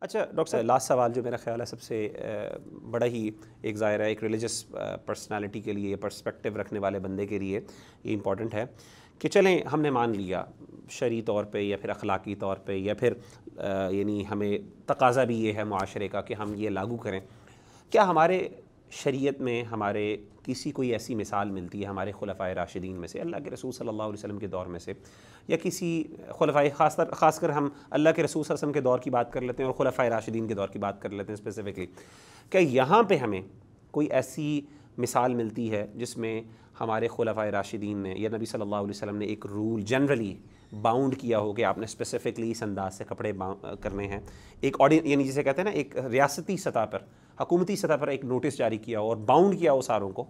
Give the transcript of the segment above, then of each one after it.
اچھا ڈاکٹر صاحب لاسٹ سوال جو میرا خیال ہے سب سے بڑا ہی ایک ظاہر ہے ایک ریلیجس پرسنالٹی کے لیے پرسپیکٹیو رکھنے والے بندے کے لیے یہ امپورٹنٹ ہے کہ چلیں ہم نے مان لیا شرعی طور پہ یا پھر اخلاقی طور پہ یا پھر یعنی ہمیں تقاضا بھی یہ ہے معاشرے کا کہ ہم یہ لاگو کریں کیا ہمارے شریعت میں ہمارے کسی کوئی ایسی مثال ملتی ہے ہمارے خلفۂ راشدین میں سے اللہ کے رسول صلی اللہ علیہ وسلم کے دور میں سے یا کسی خلفائے خاص تر خاص کر ہم اللہ کے رسول صلی اللہ علیہ وسلم کے دور کی بات کر لیتے ہیں اور خلفۂ راشدین کے دور کی بات کر لیتے ہیں اسپیسیفکلی کیا یہاں پہ ہمیں کوئی ایسی مثال ملتی ہے جس میں ہمارے خلفۂ راشدین نے یا نبی صلی اللہ علیہ وسلم نے ایک رول جنرلی باؤنڈ کیا ہو کہ آپ نے اسپیسیفکلی اس انداز سے کپڑے کرنے ہیں ایک آڈین یعنی جسے کہتے ہیں نا ایک ریاستی سطح پر حکومتی سطح پر ایک نوٹس جاری کیا ہو اور باؤنڈ کیا ہو ساروں کو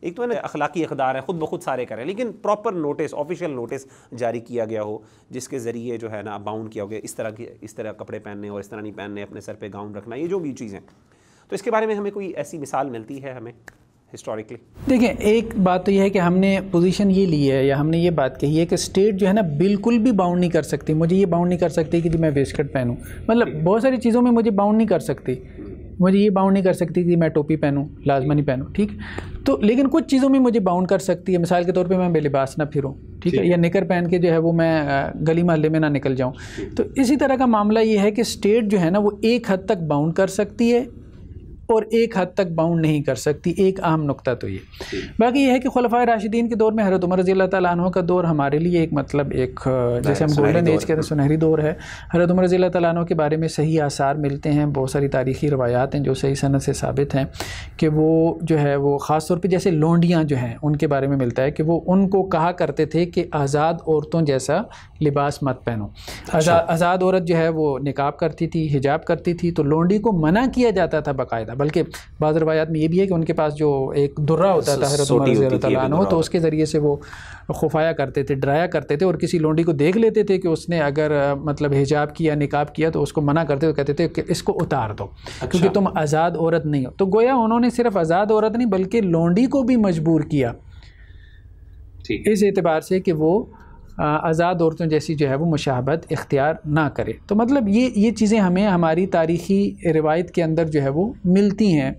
ایک تو ہے نا اخلاقی اقدار ہے خود بخود سارے کریں لیکن پراپر نوٹس آفیشیل نوٹس جاری کیا گیا ہو جس کے ذریعے جو ہے نا باؤنڈ کیا ہو گیا اس طرح کی اس طرح کپڑے پہننے اور اس طرح نہیں پہننے اپنے سر پہ گاؤن رکھنا یہ جو بھی چیزیں تو اس کے بارے میں ہمیں کوئی ایسی مثال ملتی ہے ہمیں ہسٹوریکلی دیکھیں ایک بات تو یہ ہے کہ ہم نے پوزیشن یہ لی ہے یا ہم نے یہ بات کہی ہے کہ اسٹیٹ جو ہے نا بالکل بھی باؤنڈ نہیں کر سکتی مجھے یہ باؤنڈ نہیں کر سکتی کہ جی میں ویسکٹ کٹ پہنوں مطلب بہت ساری چیزوں میں مجھے باؤنڈ نہیں کر سکتی مجھے یہ باؤنڈ نہیں کر سکتی کہ میں ٹوپی پہنوں لازمہ نہیں پہنوں ٹھیک تو لیکن کچھ چیزوں میں مجھے باؤنڈ کر سکتی ہے مثال کے طور پہ میں بے لباس نہ پھروں ٹھیک ہے جی. یا نکر پہن کے جو ہے وہ میں گلی محلے میں نہ نکل جاؤں تو اسی طرح کا معاملہ یہ ہے کہ اسٹیٹ جو ہے نا وہ ایک حد تک باؤنڈ کر سکتی ہے اور ایک حد تک باؤنڈ نہیں کر سکتی ایک اہم نقطہ تو یہ باقی یہ ہے کہ خلفۂ راشدین کے دور میں حضرت عمر رضی اللہ تعالیٰ عنہ کا دور ہمارے لیے ایک مطلب ایک ہاں، جیسے ہم گولڈن ایج کے سنہری دور ہے حضرت عمر رضی اللہ تعالیٰ عنہ کے بارے میں صحیح آثار ملتے ہیں بہت ساری تاریخی روایات ہیں جو صحیح صنعت سے ثابت ہیں کہ وہ جو ہے وہ خاص طور پہ جیسے لونڈیاں جو ہیں ان کے بارے میں ملتا ہے کہ وہ ان کو کہا کرتے تھے کہ آزاد عورتوں جیسا لباس مت پہنو اچھا۔ آزاد عورت جو ہے وہ نقاب کرتی تھی حجاب کرتی تھی تو لونڈی کو منع کیا جاتا تھا باقاعدہ بلکہ بعض روایات میں یہ بھی ہے کہ ان کے پاس جو ایک درہ ہوتا تھا عمر رضی اللہ عنہ تو اس کے ذریعے سے وہ خفایا کرتے تھے ڈرایا کرتے تھے اور کسی لونڈی کو دیکھ لیتے تھے کہ اس نے اگر مطلب حجاب کیا نکاب کیا تو اس کو منع کرتے تھے کہتے تھے کہ اس کو اتار دو اچھا۔ کیونکہ تم آزاد عورت نہیں ہو تو گویا انہوں نے صرف آزاد عورت نہیں بلکہ لونڈی کو بھی مجبور کیا جی۔ اس اعتبار سے کہ وہ آزاد عورتوں جیسی جو ہے وہ مشابت اختیار نہ کرے تو مطلب یہ یہ چیزیں ہمیں ہماری تاریخی روایت کے اندر جو ہے وہ ملتی ہیں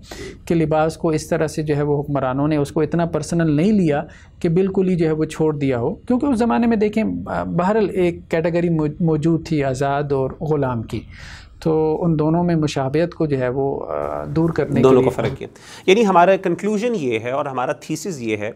کہ لباس کو اس طرح سے جو ہے وہ حکمرانوں نے اس کو اتنا پرسنل نہیں لیا کہ بالکل ہی جو ہے وہ چھوڑ دیا ہو کیونکہ اس زمانے میں دیکھیں بہرحال ایک کیٹیگری موجود تھی آزاد اور غلام کی تو ان دونوں میں مشابہت کو جو ہے وہ دور کرنے کو فرق یعنی ہمارا کنکلوژن یہ ہے اور ہمارا تھیسز یہ ہے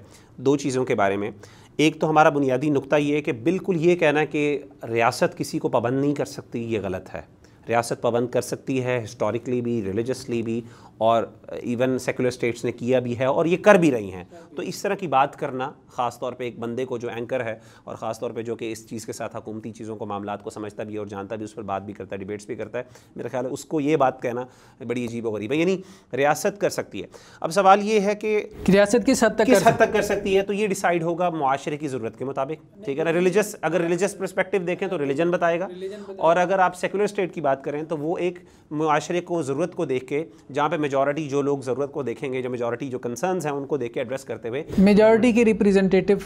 دو چیزوں کے بارے میں ایک تو ہمارا بنیادی نقطہ یہ ہے کہ بالکل یہ کہنا کہ ریاست کسی کو پابند نہیں کر سکتی یہ غلط ہے ریاست پابند کر سکتی ہے ہسٹورکلی بھی ریلیجسلی بھی اور ایون سیکولر اسٹیٹس نے کیا بھی ہے اور یہ کر بھی رہی ہیں تو اس طرح کی بات کرنا خاص طور پہ ایک بندے کو جو اینکر ہے اور خاص طور پہ جو کہ اس چیز کے ساتھ حکومتی چیزوں کو معاملات کو سمجھتا بھی اور جانتا بھی اس پر بات بھی کرتا ہے ڈبیٹس بھی کرتا ہے میرا خیال ہے اس کو یہ بات کہنا بڑی عجیب و غریب ہے یعنی ریاست کر سکتی ہے اب سوال یہ ہے کہ ریاست کس حد تک حد تک کر سکتی ہے تو یہ ڈیسائیڈ ہوگا معاشرے کی ضرورت کے مطابق ٹھیک ہے نا ریلیجس اگر ریلیجس پرسپیکٹیو دیکھیں تو ریلیجن بتائے گا اور اگر آپ سیکولر اسٹیٹ کی بات بات کریں تو وہ ایک معاشرے کو ضرورت کو دیکھ کے جہاں پہ میجورٹی جو لوگ ضرورت کو دیکھیں گے جو میجورٹی جو کنسرنز ہیں ان کو دیکھ کے ایڈریس کرتے ہوئے میجورٹی کے ریپریزنٹیٹیو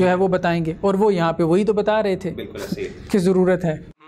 جو ہے وہ بتائیں گے اور وہ یہاں پہ وہی تو بتا رہے تھے کہ ضرورت ہے